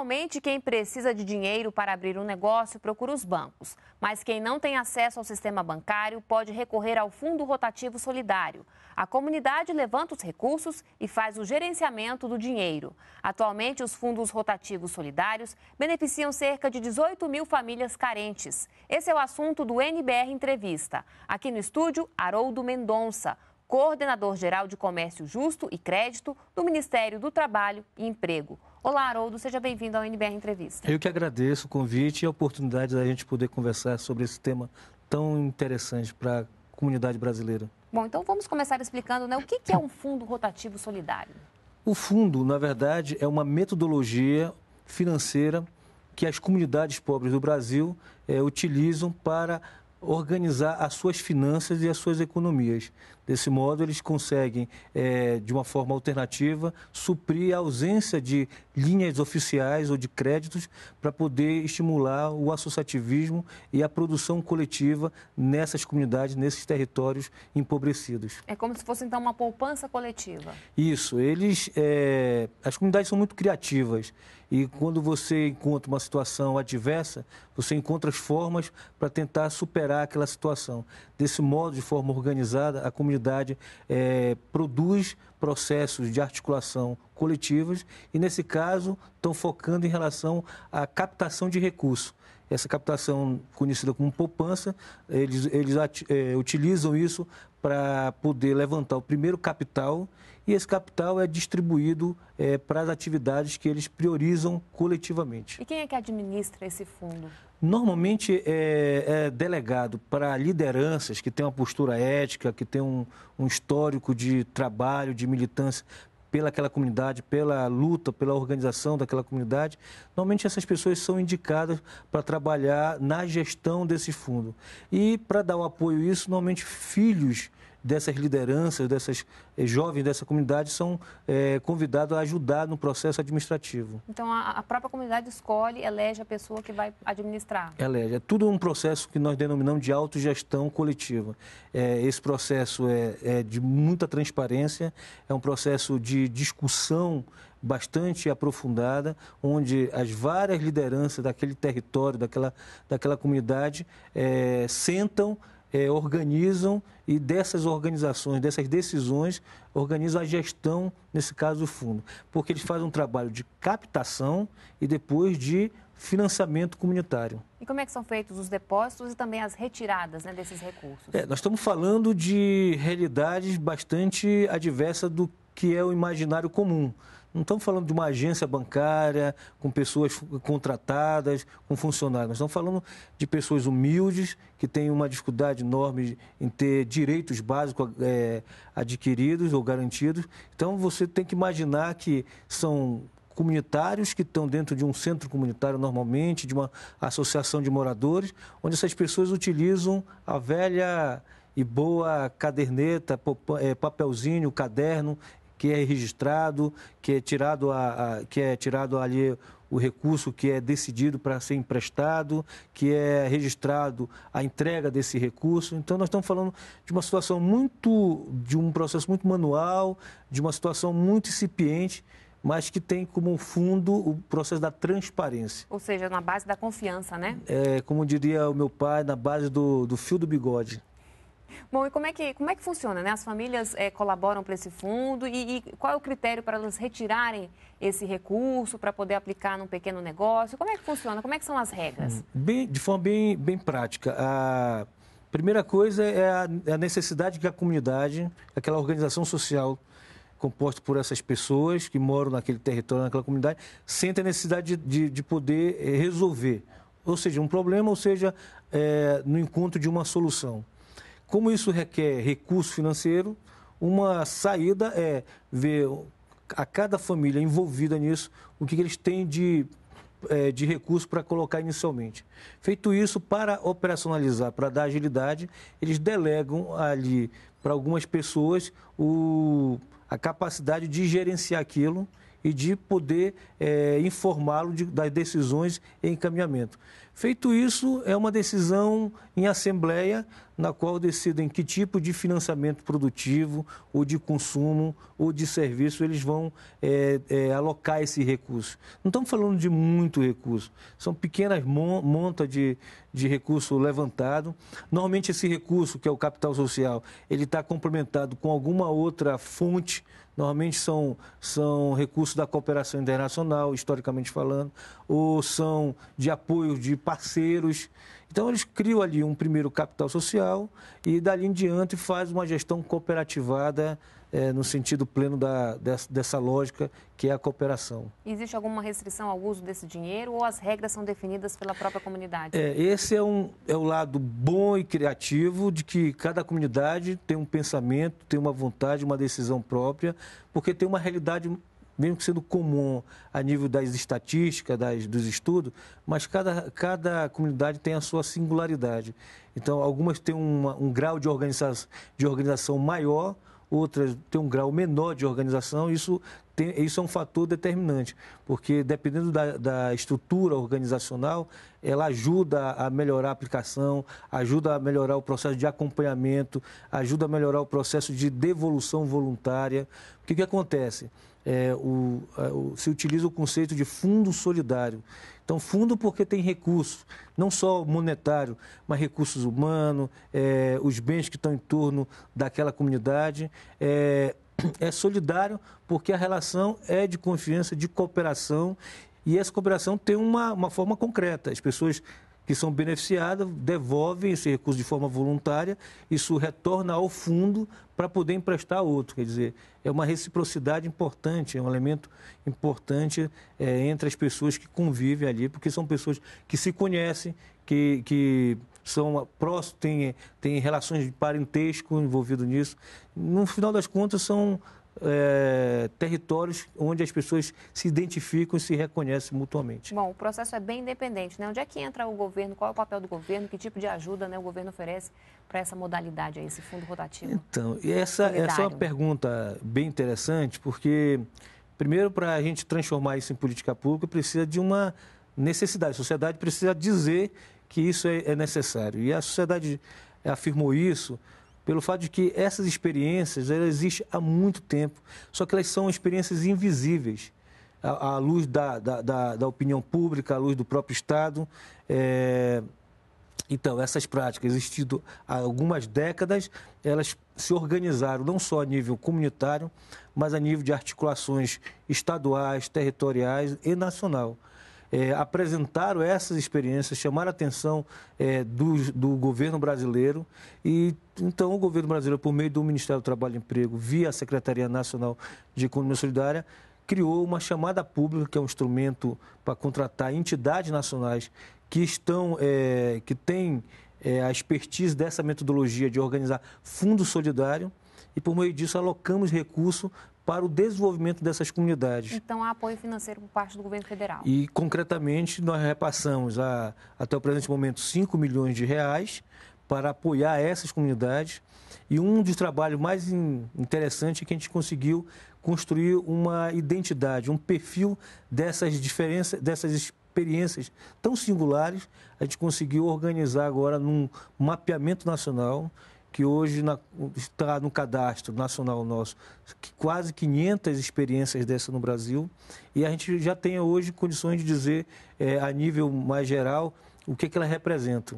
Normalmente, quem precisa de dinheiro para abrir um negócio procura os bancos. Mas quem não tem acesso ao sistema bancário pode recorrer ao Fundo Rotativo Solidário. A comunidade levanta os recursos e faz o gerenciamento do dinheiro. Atualmente, os fundos rotativos solidários beneficiam cerca de 18 mil famílias carentes. Esse é o assunto do NBR Entrevista. Aqui no estúdio, Haroldo Mendonça coordenador-geral de Comércio Justo e Crédito do Ministério do Trabalho e Emprego. Olá, Haroldo, seja bem-vindo ao NBR Entrevista. Eu que agradeço o convite e a oportunidade da gente poder conversar sobre esse tema tão interessante para a comunidade brasileira. Bom, então vamos começar explicando né, o que, que é um fundo rotativo solidário. O fundo, na verdade, é uma metodologia financeira que as comunidades pobres do Brasil é, utilizam para organizar as suas finanças e as suas economias. Desse modo, eles conseguem, é, de uma forma alternativa, suprir a ausência de linhas oficiais ou de créditos para poder estimular o associativismo e a produção coletiva nessas comunidades, nesses territórios empobrecidos. É como se fosse, então, uma poupança coletiva. Isso. Eles, é, as comunidades são muito criativas. E quando você encontra uma situação adversa, você encontra as formas para tentar superar aquela situação. Desse modo, de forma organizada, a comunidade é, produz processos de articulação coletivas e, nesse caso, estão focando em relação à captação de recursos. Essa captação, conhecida como poupança, eles, eles é, utilizam isso para poder levantar o primeiro capital e esse capital é distribuído é, para as atividades que eles priorizam coletivamente. E quem é que administra esse fundo? Normalmente é, é delegado para lideranças que têm uma postura ética, que têm um, um histórico de trabalho, de militância pelaquela comunidade, pela luta, pela organização daquela comunidade, normalmente essas pessoas são indicadas para trabalhar na gestão desse fundo. E para dar o apoio a isso, normalmente filhos dessas lideranças, dessas eh, jovens dessa comunidade são é, convidados a ajudar no processo administrativo. Então, a, a, própria comunidade escolhe, elege a pessoa que vai administrar? Elege. É tudo um processo que nós denominamos de autogestão coletiva. É, esse processo é, é de muita transparência, é um processo de discussão bastante aprofundada, onde as várias lideranças daquele território, daquela, daquela comunidade, é, sentam é, organizam e dessas organizações, dessas decisões, organizam a gestão, nesse caso, do fundo. Porque eles fazem um trabalho de captação e depois de financiamento comunitário. E como é que são feitos os depósitos e também as retiradas né, desses recursos? É, nós estamos falando de realidades bastante adversas do que é o imaginário comum. Não estamos falando de uma agência bancária, com pessoas contratadas, com funcionários. Nós estamos falando de pessoas humildes, que têm uma dificuldade enorme em ter direitos básicos é, adquiridos ou garantidos. Então, você tem que imaginar que são comunitários que estão dentro de um centro comunitário normalmente, de uma associação de moradores, onde essas pessoas utilizam a velha e boa caderneta, é, papelzinho, caderno que é registrado, que é tirado, a, a que é tirado ali o recurso que é decidido para ser emprestado, que é registrado a entrega desse recurso. Então nós estamos falando de uma situação muito, de um processo muito manual, de uma situação muito incipiente mas que tem como fundo o processo da transparência. Ou seja, na base da confiança, né? É, como diria o meu pai, na base do, do fio do bigode. Bom, e como é que, como é que funciona? Né? As famílias é, colaboram para esse fundo e, e, qual é o critério para elas retirarem esse recurso para poder aplicar num pequeno negócio? Como é que funciona? Como é que são as regras? Hum, bem, de forma bem, bem prática. A primeira coisa é a, é a necessidade que a comunidade, aquela organização social composta por essas pessoas que moram naquele território, naquela comunidade, sente a necessidade de, de, de poder eh, resolver, ou seja, um problema, ou seja, é, no encontro de uma solução. Como isso requer recurso financeiro, uma saída é ver a cada família envolvida nisso o que eles têm de, é, de recurso para colocar inicialmente. Feito isso, para operacionalizar, para dar agilidade, eles delegam ali para algumas pessoas o, a capacidade de gerenciar aquilo e de poder é, informá-lo de, das decisões e encaminhamento. Feito isso, é uma decisão em assembleia, na qual decidem que tipo de financiamento produtivo, ou de consumo, ou de serviço eles vão é, é, alocar esse recurso. Não estamos falando de muito recurso, são pequenas montas de, de recurso levantado. Normalmente, esse recurso, que é o capital social, ele está complementado com alguma outra fonte Normalmente são, são recursos da cooperação internacional, historicamente falando, ou são de apoio de parceiros. Então, eles criam ali um primeiro capital social e, dali em diante, faz uma gestão cooperativada é, no sentido pleno da, dessa, dessa, lógica que é a cooperação. Existe alguma restrição ao uso desse dinheiro ou as regras são definidas pela própria comunidade? É, esse é, um, é o lado bom e criativo de que cada comunidade tem um pensamento, tem uma vontade, uma decisão própria, porque tem uma realidade mesmo que sendo comum a nível das estatísticas, das, dos estudos, mas cada, cada comunidade tem a sua singularidade. Então, algumas têm uma, um grau de organização, de organização maior, outras têm um grau menor de organização, isso, tem, isso é um fator determinante, porque dependendo da, da estrutura organizacional, ela ajuda a melhorar a aplicação, ajuda a melhorar o processo de acompanhamento, ajuda a melhorar o processo de devolução voluntária. O que, que acontece? é, o, o, se utiliza o conceito de fundo solidário. Então, fundo porque tem recursos, não só monetário, mas recursos humanos, é, os bens que estão em torno daquela comunidade. É, é solidário porque a relação é de confiança, de cooperação, e essa cooperação tem uma, uma forma concreta. As pessoas que são beneficiadas devolvem esse recurso de forma voluntária, isso retorna ao fundo para poder emprestar a outro. Quer dizer, é uma reciprocidade importante, é um elemento importante é, entre as pessoas que convivem ali, porque são pessoas que se conhecem, que, que são próximos, têm, têm relações de parentesco envolvido nisso. No final das contas, são é, territórios onde as pessoas se identificam e se reconhecem mutuamente. Bom, o processo é bem independente, né? Onde é que entra o governo? Qual é o papel do governo? Que tipo de ajuda né, o governo oferece para essa modalidade, aí, esse fundo rotativo? Então, essa, essa é uma pergunta bem interessante, porque, primeiro, para a gente transformar isso em política pública, precisa de uma necessidade. A sociedade precisa dizer que isso é, é necessário. E a sociedade afirmou isso pelo fato de que essas experiências elas existem há muito tempo, só que elas são experiências invisíveis à, à luz da, da, da, da, opinião pública, à luz do próprio Estado. É... Então, essas práticas, existindo há algumas décadas, elas se organizaram não só a nível comunitário, mas a nível de articulações estaduais, territoriais e nacional é, apresentaram essas experiências, chamaram a atenção é, do, do governo brasileiro e então, o governo brasileiro, por meio do Ministério do Trabalho e Emprego, via a Secretaria Nacional de Economia Solidária, criou uma chamada pública, que é um instrumento para contratar entidades nacionais que estão, é, que têm é, a expertise dessa metodologia de organizar fundo solidário. E por meio disso alocamos recurso para o desenvolvimento dessas comunidades. Então, há apoio financeiro por parte do governo federal. E, concretamente, nós repassamos, a, até o presente momento, 5 milhões de reais para apoiar essas comunidades. E um dos trabalhos mais interessantes é que a gente conseguiu construir uma identidade, um perfil dessas diferenças, dessas experiências tão singulares. A gente conseguiu organizar agora num mapeamento nacional que hoje na, está no cadastro nacional nosso, que quase 500 experiências dessa no Brasil, e a gente já tem hoje condições de dizer, é, a nível mais geral, o que, ela é que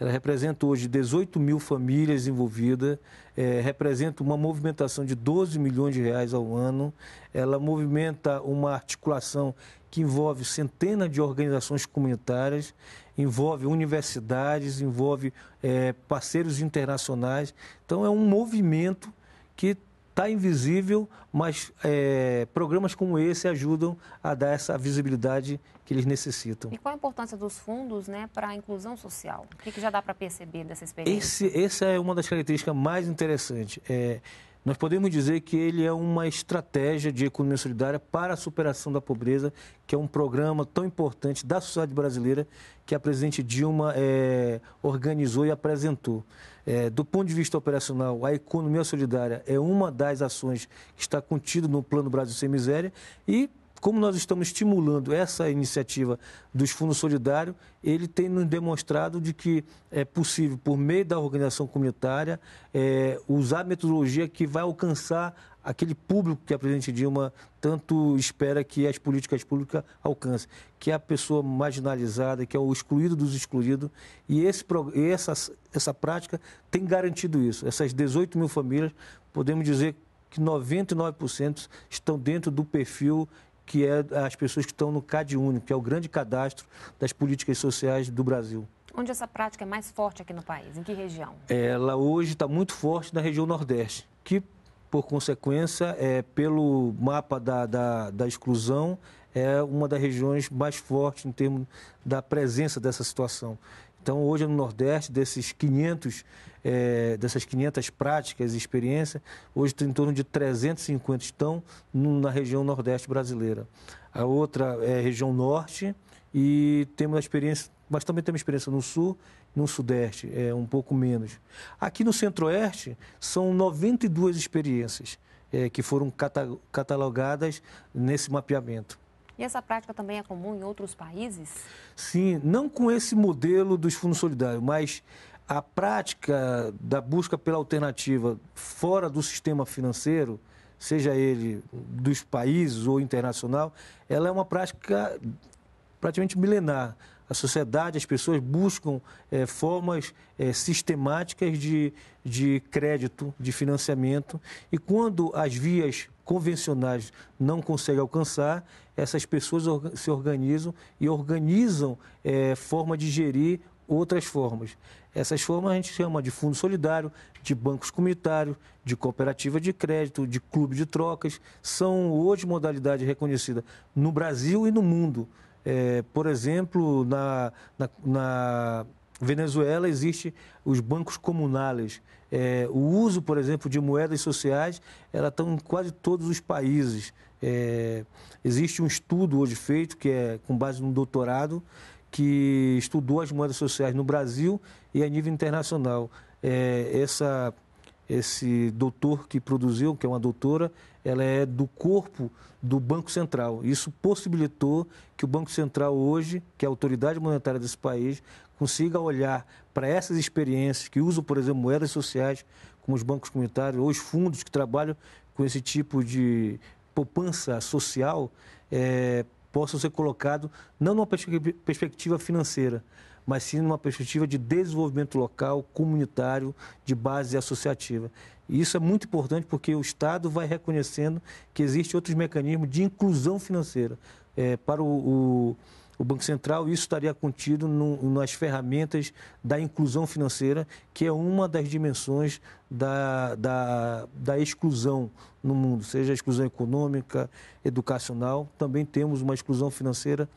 Ela representa hoje 18 mil famílias envolvidas, é, representa uma movimentação de 12 milhões de reais ao ano, ela movimenta uma articulação que envolve centenas de organizações comunitárias envolve universidades, envolve é, parceiros internacionais. Então, é um movimento que está invisível, mas é, programas como esse ajudam a dar essa visibilidade que eles necessitam. E qual a importância dos fundos né, para a inclusão social? O que, que já dá para perceber dessa experiência? Esse, essa é uma das características mais interessantes. É, nós podemos dizer que ele é uma estratégia de economia solidária para a superação da pobreza, que é um programa tão importante da sociedade brasileira que a presidente Dilma é, organizou e apresentou. É, do ponto de vista operacional, a economia solidária é uma das ações que está contida no Plano Brasil Sem Miséria e como nós estamos estimulando essa iniciativa dos fundos solidários, ele tem nos demonstrado de que é possível, por meio da organização comunitária, é, usar metodologia que vai alcançar aquele público que a presidente Dilma tanto espera que as políticas públicas alcancem, que é a pessoa marginalizada, que é o excluído dos excluídos. E esse, essa, essa prática tem garantido isso. Essas 18 mil famílias, podemos dizer que 99% estão dentro do perfil que é as pessoas que estão no CAD único, que é o grande cadastro das políticas sociais do Brasil. Onde essa prática é mais forte aqui no país? Em que região? Ela hoje está muito forte na região Nordeste, que, por consequência, é, pelo mapa da, da, da exclusão, é uma das regiões mais fortes em termos da presença dessa situação. Então, hoje no Nordeste, desses 500, é, eh, dessas 500 práticas e experiências, hoje em torno de 350 estão na região Nordeste brasileira. A outra é a região Norte e temos a experiência, mas também temos experiência no Sul no Sudeste, é um pouco menos. Aqui no Centro-Oeste, são 92 experiências é, que foram catalogadas nesse mapeamento. E essa prática também é comum em outros países? Sim, não com esse modelo dos fundos solidários, mas a prática da busca pela alternativa fora do sistema financeiro, seja ele dos países ou internacional, ela é uma prática praticamente milenar. A sociedade, as pessoas buscam é, formas é, sistemáticas de, de crédito, de financiamento, e quando as vias convencionais não conseguem alcançar, essas pessoas se organizam e organizam é, forma de gerir outras formas. Essas formas a gente chama de fundo solidário, de bancos comunitários, de cooperativa de crédito, de clube de trocas. São hoje modalidades reconhecidas no Brasil e no mundo. É, por exemplo, na, na, na Venezuela existe os bancos comunais. É, o uso, por exemplo, de moedas sociais, ela está em quase todos os países. É, existe um estudo hoje feito, que é com base num doutorado, que estudou as moedas sociais no Brasil e a nível internacional. É, essa, esse doutor que produziu, que é uma doutora, ela é do corpo do Banco Central. Isso possibilitou que o Banco Central hoje, que é a autoridade monetária desse país, consiga olhar para essas experiências que usam, por exemplo, moedas sociais, como os bancos comunitários, ou os fundos que trabalham com esse tipo de poupança social, é, possam ser colocados não numa perspectiva financeira, mas sim numa perspectiva de desenvolvimento local, comunitário, de base associativa. E isso é muito importante porque o Estado vai reconhecendo que existem outros mecanismos de inclusão financeira é, para o, o o Banco Central, isso estaria contido no, nas ferramentas da inclusão financeira, que é uma das dimensões da, da, da exclusão no mundo, seja a exclusão econômica, educacional, também temos uma exclusão financeira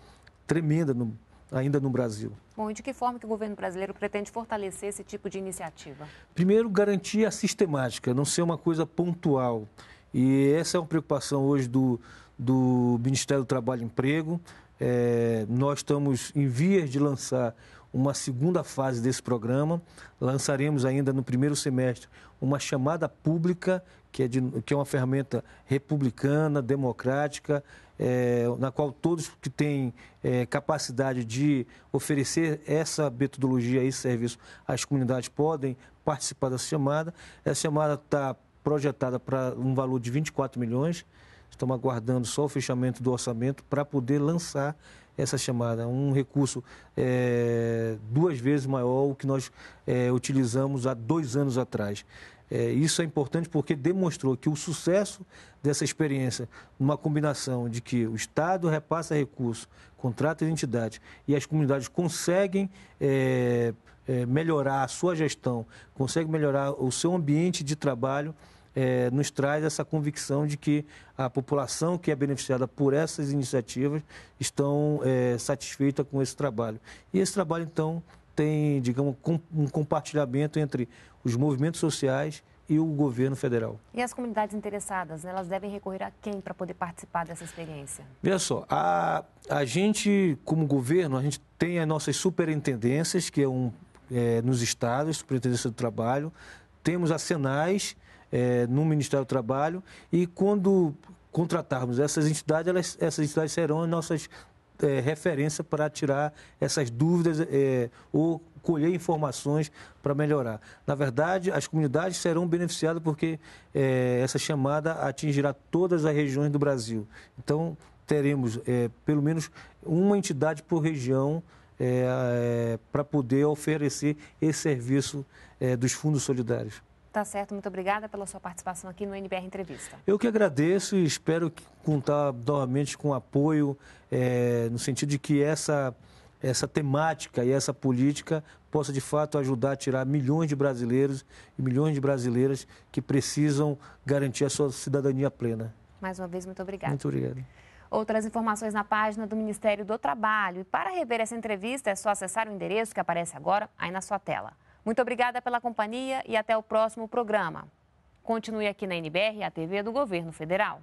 tremenda no, ainda no Brasil. Bom, e de que forma que o governo brasileiro pretende fortalecer esse tipo de iniciativa? Primeiro, garantir a sistemática, não ser uma coisa pontual. E essa é uma preocupação hoje do, do Ministério do Trabalho e Emprego. É, nós estamos em vias de lançar uma segunda fase desse programa. Lançaremos ainda no primeiro semestre uma chamada pública, que é, de, que é uma ferramenta republicana, democrática, é, na qual todos que têm é, capacidade de oferecer essa metodologia, e serviço às comunidades podem participar dessa chamada. Essa chamada está projetada para um valor de 24 milhões Estamos aguardando só o fechamento do orçamento para poder lançar essa chamada, um recurso é, duas vezes maior o que nós é, utilizamos há dois anos atrás. É, isso é importante porque demonstrou que o sucesso dessa experiência, numa combinação de que o Estado repassa recursos, contrata identidade e as comunidades conseguem é, é, melhorar a sua gestão, conseguem melhorar o seu ambiente de trabalho é, nos traz essa convicção de que a população que é beneficiada por essas iniciativas estão é, satisfeita com esse trabalho. E esse trabalho, então, tem, digamos, um compartilhamento entre os movimentos sociais e o governo federal. E as comunidades interessadas, né? elas devem recorrer a quem para poder participar dessa experiência? Veja só, a, a gente, como governo, a gente tem as nossas superintendências, que é um é, nos estados, superintendência do trabalho, temos acenais é, no Ministério do Trabalho e quando contratarmos essas entidades, elas, essas entidades serão as nossas é, referência para tirar essas dúvidas é, ou colher informações para melhorar. Na verdade, as comunidades serão beneficiadas porque é, essa chamada atingirá todas as regiões do Brasil. Então, teremos é, pelo menos uma entidade por região é, é, para poder oferecer esse serviço dos fundos solidários. Tá certo, muito obrigada pela sua participação aqui no NBR Entrevista. Eu que agradeço e espero contar novamente com apoio, é, no sentido de que essa, essa temática e essa política possa de fato ajudar a tirar milhões de brasileiros e milhões de brasileiras que precisam garantir a sua cidadania plena. Mais uma vez, muito obrigada. Muito obrigado. Outras informações na página do Ministério do Trabalho. E para rever essa entrevista, é só acessar o endereço que aparece agora aí na sua tela muito obrigada pela companhia e até o próximo programa. Continue aqui na NBR, a TV do Governo Federal.